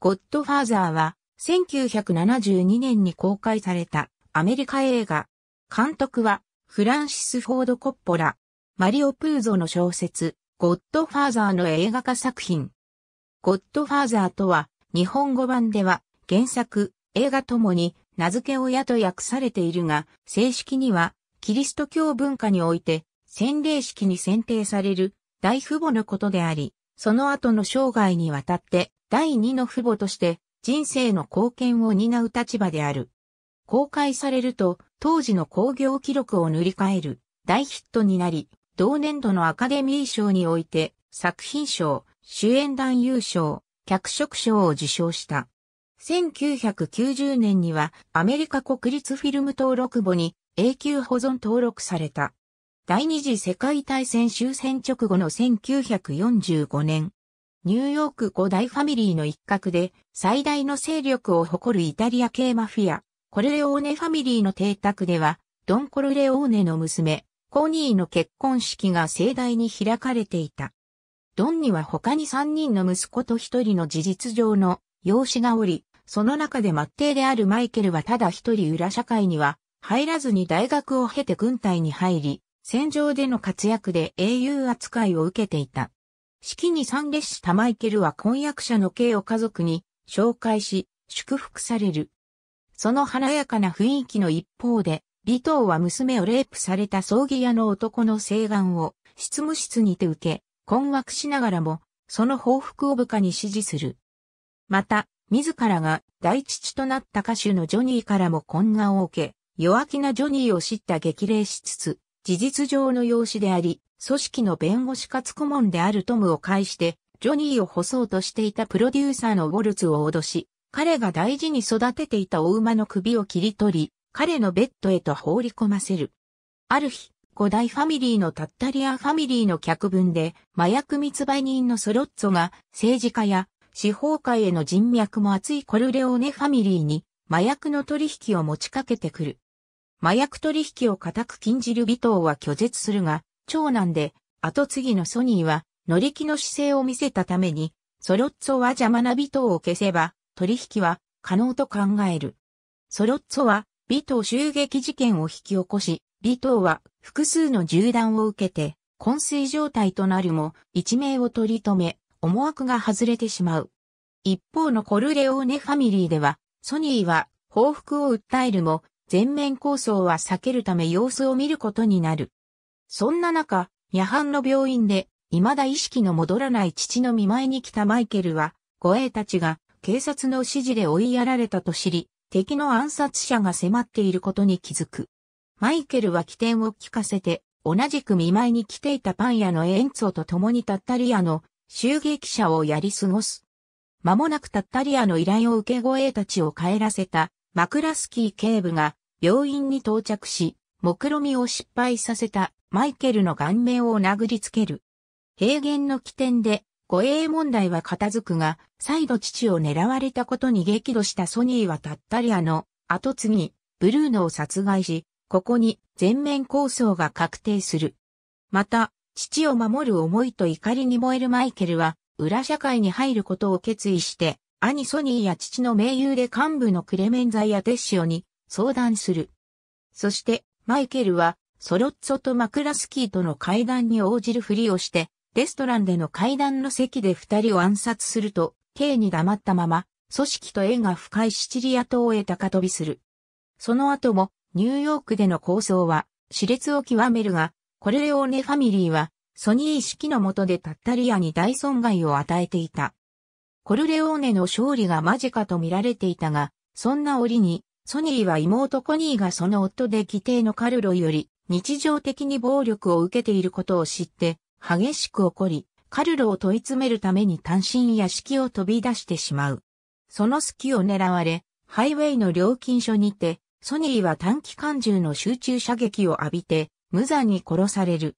ゴッドファーザーは1972年に公開されたアメリカ映画。監督はフランシス・フォード・コッポラ。マリオ・プーゾの小説、ゴッドファーザーの映画化作品。ゴッドファーザーとは日本語版では原作、映画ともに名付け親と訳されているが、正式にはキリスト教文化において洗礼式に選定される大父母のことであり、その後の生涯にわたって第二の父母として人生の貢献を担う立場である。公開されると当時の興行記録を塗り替える大ヒットになり、同年度のアカデミー賞において作品賞、主演男優賞、脚色賞を受賞した。1990年にはアメリカ国立フィルム登録簿に永久保存登録された。第二次世界大戦終戦直後の1945年、ニューヨーク五大ファミリーの一角で最大の勢力を誇るイタリア系マフィア、コルレオーネファミリーの邸宅では、ドン・コルレオーネの娘、コーニーの結婚式が盛大に開かれていた。ドンには他に3人の息子と1人の事実上の養子がおり、その中で末弟であるマイケルはただ一人裏社会には入らずに大学を経て軍隊に入り、戦場での活躍で英雄扱いを受けていた。式に参列したマイケルは婚約者の K を家族に紹介し、祝福される。その華やかな雰囲気の一方で、リ藤は娘をレイプされた葬儀屋の男の請願を執務室にて受け、困惑しながらも、その報復を部下に指示する。また、自らが大父となった歌手のジョニーからも懇願を受け、弱気なジョニーを知った激励しつつ、事実上の養子であり、組織の弁護士活顧問であるトムを介して、ジョニーを干そうとしていたプロデューサーのウォルツを脅し、彼が大事に育てていたお馬の首を切り取り、彼のベッドへと放り込ませる。ある日、五大ファミリーのタッタリアファミリーの客分で、麻薬密売人のソロッツォが、政治家や司法界への人脈も厚いコルレオネファミリーに、麻薬の取引を持ちかけてくる。麻薬取引を固く禁じるビトは拒絶するが、長男で、後継ぎのソニーは、乗り気の姿勢を見せたために、ソロッツォは邪魔なビトを消せば、取引は可能と考える。ソロッツォは、ビト襲撃事件を引き起こし、ビトは複数の銃弾を受けて、昏睡状態となるも、一命を取り留め、思惑が外れてしまう。一方のコルレオーネファミリーでは、ソニーは報復を訴えるも、全面抗争は避けるため様子を見ることになる。そんな中、夜半の病院で、未だ意識の戻らない父の見舞いに来たマイケルは、護衛たちが警察の指示で追いやられたと知り、敵の暗殺者が迫っていることに気づく。マイケルは起点を聞かせて、同じく見舞いに来ていたパン屋のエンツォと共にタッタリアの襲撃者をやり過ごす。間もなくタッタリアの依頼を受け護衛たちを帰らせたマクラスキー警部が病院に到着し、目論みを失敗させたマイケルの顔面を殴りつける。平原の起点で護衛問題は片付くが、再度父を狙われたことに激怒したソニーはタッタリアの後継ぎ、ブルーノを殺害し、ここに全面構想が確定する。また、父を守る思いと怒りに燃えるマイケルは、裏社会に入ることを決意して、兄ソニーや父の盟友で幹部のクレメンザやテッシオに相談する。そして、マイケルは、ソロッツォとマクラスキーとの会談に応じるふりをして、レストランでの会談の席で二人を暗殺すると、K に黙ったまま、組織と縁が深いシチリア島へ高飛びする。その後も、ニューヨークでの構想は、熾烈を極めるが、コルレオーネファミリーは、ソニー意識の下でタッタリアに大損害を与えていた。コルレオーネの勝利が間近と見られていたが、そんな折に、ソニーは妹コニーがその夫で義弟のカルロより日常的に暴力を受けていることを知って激しく怒り、カルロを問い詰めるために単身屋敷を飛び出してしまう。その隙を狙われ、ハイウェイの料金所にて、ソニーは短期間銃の集中射撃を浴びて、無残に殺される。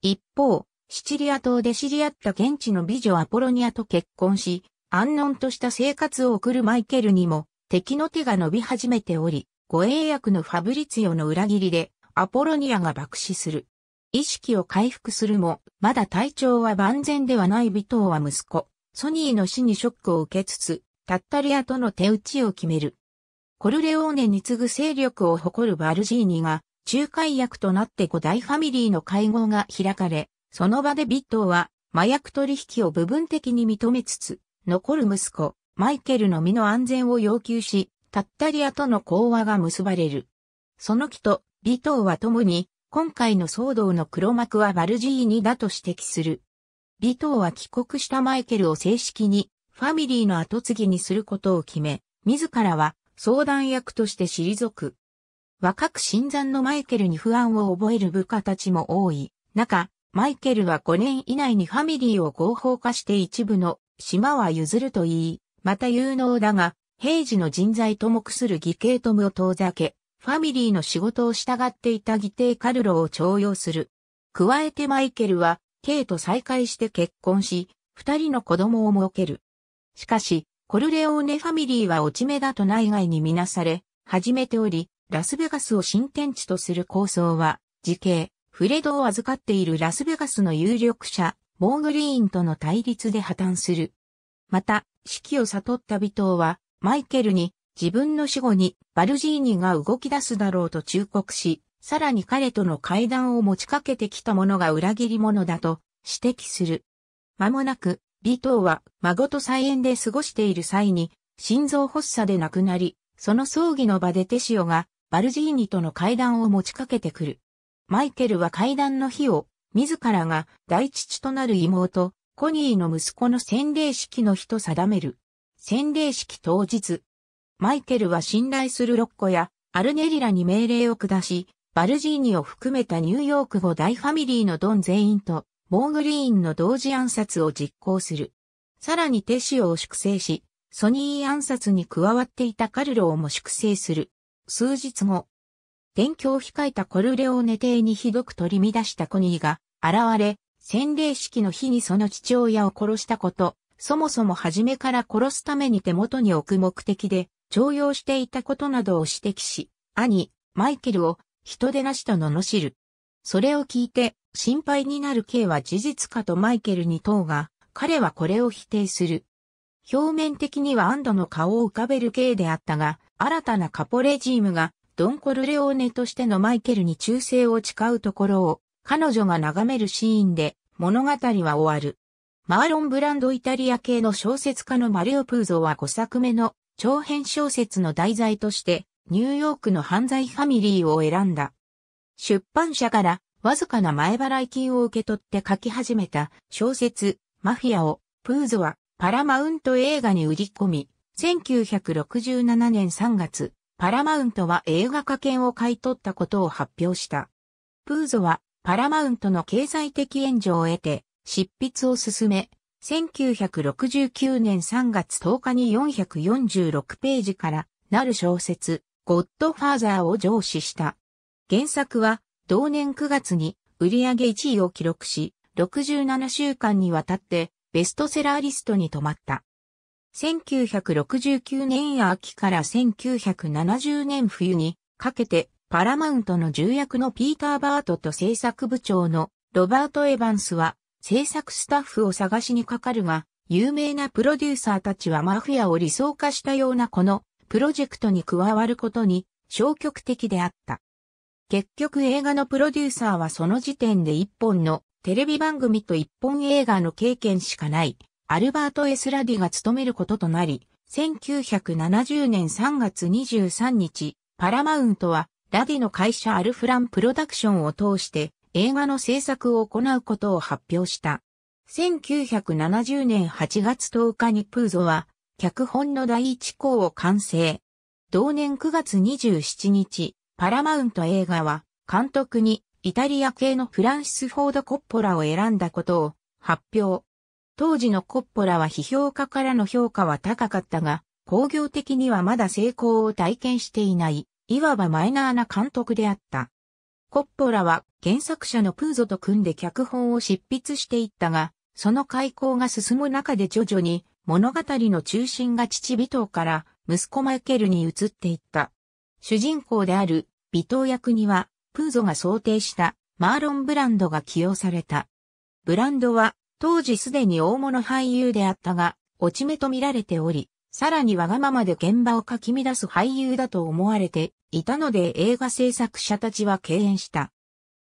一方、シチリア島で知り合った現地の美女アポロニアと結婚し、安穏とした生活を送るマイケルにも、敵の手が伸び始めており、護衛役のファブリツィオの裏切りで、アポロニアが爆死する。意識を回復するも、まだ体調は万全ではないビトーは息子、ソニーの死にショックを受けつつ、タッタリアとの手打ちを決める。コルレオーネに次ぐ勢力を誇るバルジーニが、仲介役となって五大ファミリーの会合が開かれ、その場でビトーは麻薬取引を部分的に認めつつ、残る息子、マイケルの身の安全を要求し、タッタリアとの講和が結ばれる。その木とビトーは共に、今回の騒動の黒幕はバルジーニだと指摘する。ビトーは帰国したマイケルを正式にファミリーの後継ぎにすることを決め、自らは相談役として退く。若く新参のマイケルに不安を覚える部下たちも多い中、マイケルは5年以内にファミリーを合法化して一部の島は譲ると言い、また有能だが、平時の人材と目する義兄トムを遠ざけ、ファミリーの仕事を従っていた義弟カルロを徴用する。加えてマイケルは、ケイと再会して結婚し、二人の子供を設ける。しかし、コルレオーネファミリーは落ち目だと内外にみなされ、始めており、ラスベガスを新天地とする構想は、時系、フレドを預かっているラスベガスの有力者、モーグリーンとの対立で破綻する。また、死期を悟ったビトは、マイケルに、自分の死後にバルジーニが動き出すだろうと忠告し、さらに彼との会談を持ちかけてきた者が裏切り者だと指摘する。間もなく、ビトは孫と菜園で過ごしている際に、心臓発作で亡くなり、その葬儀の場でテシオがバルジーニとの会談を持ちかけてくる。マイケルは会談の日を、自らが大父となる妹、コニーの息子の洗礼式の日と定める。洗礼式当日。マイケルは信頼するロッコやアルネリラに命令を下し、バルジーニを含めたニューヨーク語大ファミリーのドン全員と、モーグリーンの同時暗殺を実行する。さらにテシオを粛清し、ソニー暗殺に加わっていたカルロをも粛清する。数日後、勉強を控えたコルレオネ邸にひどく取り乱したコニーが現れ、洗礼式の日にその父親を殺したこと、そもそも初めから殺すために手元に置く目的で、徴用していたことなどを指摘し、兄、マイケルを人でなしと罵る。それを聞いて、心配になる K は事実かとマイケルに問うが、彼はこれを否定する。表面的には安堵の顔を浮かべる K であったが、新たなカポレジームがドンコルレオーネとしてのマイケルに忠誠を誓うところを彼女が眺めるシーンで物語は終わる。マーロン・ブランドイタリア系の小説家のマリオ・プーゾは5作目の長編小説の題材としてニューヨークの犯罪ファミリーを選んだ。出版社からわずかな前払い金を受け取って書き始めた小説マフィアをプーゾはパラマウント映画に売り込み、1967年3月、パラマウントは映画化権を買い取ったことを発表した。プーゾはパラマウントの経済的援助を得て、執筆を進め、1969年3月10日に446ページからなる小説、ゴッドファーザーを上司した。原作は、同年9月に売上1位を記録し、67週間にわたってベストセラーリストに止まった。1969年秋から1970年冬にかけてパラマウントの重役のピーター・バートと制作部長のロバート・エヴァンスは制作スタッフを探しにかかるが、有名なプロデューサーたちはマフィアを理想化したようなこのプロジェクトに加わることに消極的であった。結局映画のプロデューサーはその時点で一本のテレビ番組と一本映画の経験しかないアルバート・エスラディが務めることとなり、1970年3月23日、パラマウントはラディの会社アルフランプロダクションを通して映画の制作を行うことを発表した。1970年8月10日にプーゾは脚本の第一稿を完成。同年9月27日、パラマウント映画は監督にイタリア系のフランシス・フォード・コッポラを選んだことを発表。当時のコッポラは批評家からの評価は高かったが、工業的にはまだ成功を体験していないいわばマイナーな監督であった。コッポラは原作者のプーゾと組んで脚本を執筆していったが、その開口が進む中で徐々に物語の中心が父ビトーから息子マイケルに移っていった。主人公であるビトー役にはプーゾが想定したマーロン・ブランドが起用された。ブランドは当時すでに大物俳優であったが、落ち目と見られており、さらにわがままで現場をかき乱す俳優だと思われていたので映画制作者たちは敬遠した。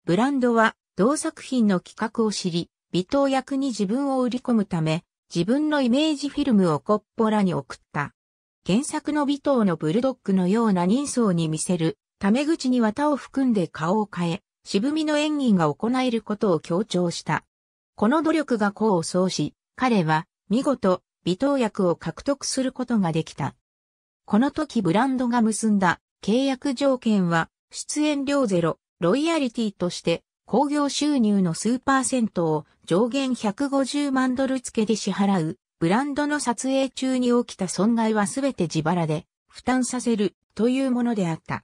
ブランドは同作品の企画を知り、微糖役に自分を売り込むため、自分のイメージフィルムをコッポラに送った。原作の微糖のブルドッグのような人相に見せる、タメ口に綿を含んで顔を変え、渋みの演技が行えることを強調した。この努力が功を奏し、彼は見事微糖薬を獲得することができた。この時ブランドが結んだ契約条件は出演料ゼロ、ロイヤリティとして工業収入の数パーセントを上限150万ドル付けで支払う、ブランドの撮影中に起きた損害はすべて自腹で負担させるというものであった。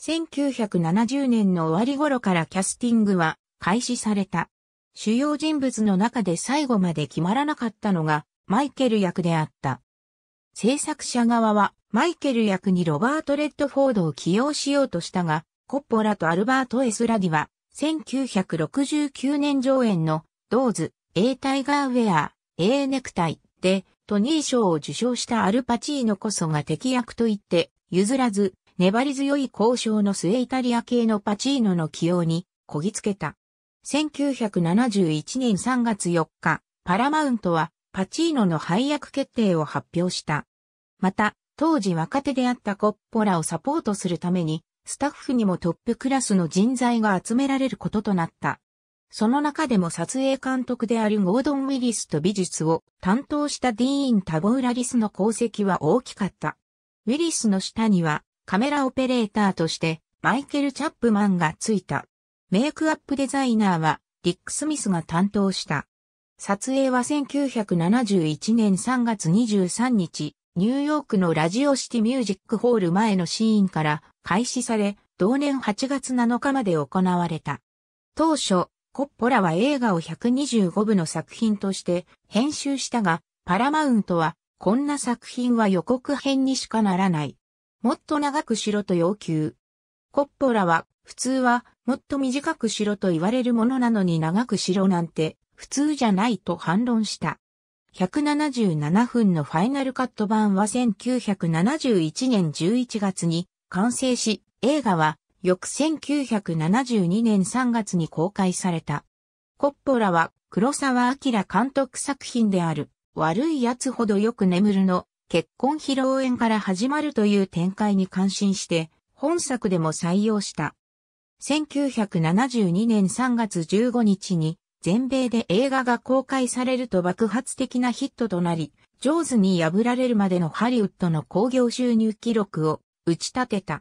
1970年の終わり頃からキャスティングは開始された。主要人物の中で最後まで決まらなかったのがマイケル役であった。制作者側は、マイケル役にロバート・レッドフォードを起用しようとしたが、コッポラとアルバート・エスラディは、1969年上演の、ドーズ、A タイガーウェア、A ネクタイで、トニー賞を受賞したアルパチーノこそが敵役と言って、譲らず、粘り強い交渉の末イタリア系のパチーノの起用に、こぎつけた。1971年3月4日、パラマウントは、パチーノの配役決定を発表した。また、当時若手であったコッポラをサポートするために、スタッフにもトップクラスの人材が集められることとなった。その中でも撮影監督であるゴードン・ウィリスと美術を担当したディーン・タボーラリスの功績は大きかった。ウィリスの下にはカメラオペレーターとしてマイケル・チャップマンがついた。メイクアップデザイナーはリック・スミスが担当した。撮影は1971年3月23日、ニューヨークのラジオシティミュージックホール前のシーンから開始され、同年8月7日まで行われた。当初、コッポラは映画を125部の作品として編集したが、パラマウントは、こんな作品は予告編にしかならない。もっと長くしろと要求。コッポラは、普通は、もっと短くしろと言われるものなのに長くしろなんて普通じゃないと反論した。177分のファイナルカット版は1971年11月に完成し、映画は翌1972年3月に公開された。コッポラは黒沢明監督作品である悪い奴ほどよく眠るの結婚披露宴から始まるという展開に感心して本作でも採用した。1972年3月15日に全米で映画が公開されると爆発的なヒットとなり、ジョーズに破られるまでのハリウッドの興行収入記録を打ち立てた。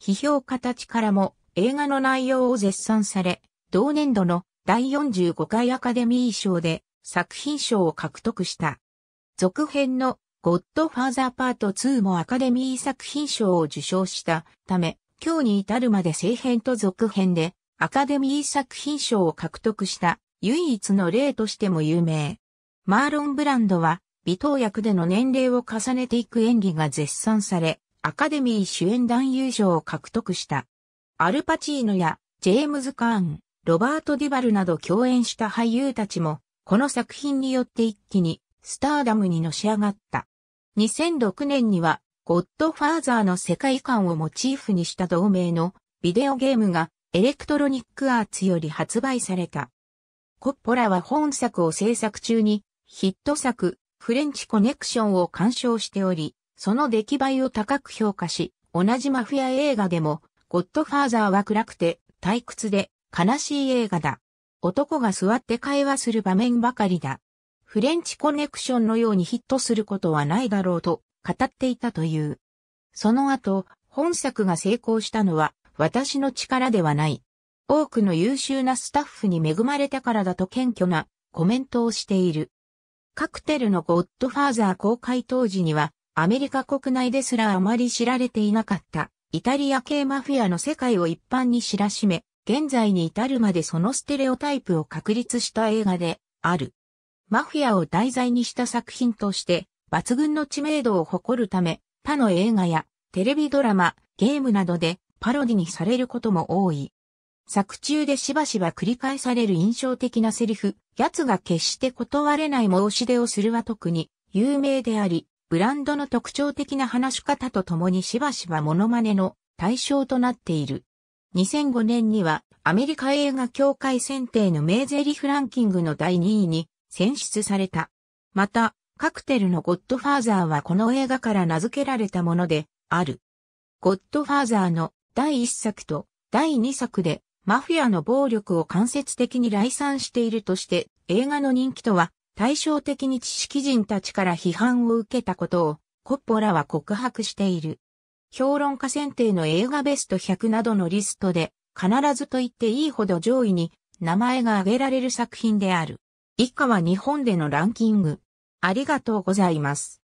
批評家たちからも映画の内容を絶賛され、同年度の第45回アカデミー賞で作品賞を獲得した。続編のゴッドファーザーパート2もアカデミー作品賞を受賞したため、今日に至るまで正編と続編でアカデミー作品賞を獲得した唯一の例としても有名。マーロン・ブランドは、美頭役での年齢を重ねていく演技が絶賛され、アカデミー主演男優賞を獲得した。アルパチーノやジェームズ・カーン、ロバート・ディバルなど共演した俳優たちも、この作品によって一気にスターダムにのし上がった。2006年には、ゴッドファーザーの世界観をモチーフにした同名のビデオゲームがエレクトロニックアーツより発売された。コッポラは本作を制作中に、ヒット作、フレンチコネクションを鑑賞しており、その出来栄えを高く評価し、同じマフィア映画でも、ゴッドファーザーは暗くて、退屈で、悲しい映画だ。男が座って会話する場面ばかりだ。フレンチコネクションのようにヒットすることはないだろうと語っていたという。その後、本作が成功したのは私の力ではない。多くの優秀なスタッフに恵まれたからだと謙虚なコメントをしている。カクテルのゴッドファーザー公開当時には、アメリカ国内ですらあまり知られていなかった、イタリア系マフィアの世界を一般に知らしめ、現在に至るまでそのステレオタイプを確立した映画である。マフィアを題材にした作品として、抜群の知名度を誇るため、他の映画やテレビドラマ、ゲームなどでパロディにされることも多い。作中でしばしば繰り返される印象的なセリフ、奴が決して断れない申し出をするは特に有名であり、ブランドの特徴的な話し方とともにしばしばモノマネの対象となっている。2005年にはアメリカ映画協会選定の名ゼリフランキングの第2位に選出された。また、カクテルのゴッドファーザーはこの映画から名付けられたものである。ゴッドファーザーの第1作と第2作でマフィアの暴力を間接的に来賛しているとして、映画の人気とは対照的に知識人たちから批判を受けたことを、コッポラは告白している。評論家選定の映画ベスト100などのリストで、必ずと言っていいほど上位に名前が挙げられる作品である。以下は日本でのランキング。ありがとうございます。